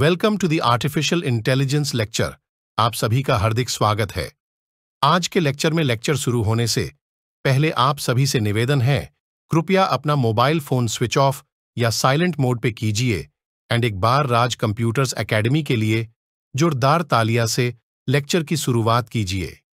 welcome to the artificial intelligence lecture आप सभी का हार्दिक स्वागत है आज के लेक्चर में लेक्चर शुरू होने से पहले आप सभी से निवेदन है कृपया अपना मोबाइल फोन स्विच ऑफ या साइलेंट मोड पे कीजिए एंड एक बार राज कंप्यूटर्स एकेडमी के लिए जोरदार तालिया से लेक्चर की शुरुआत कीजिए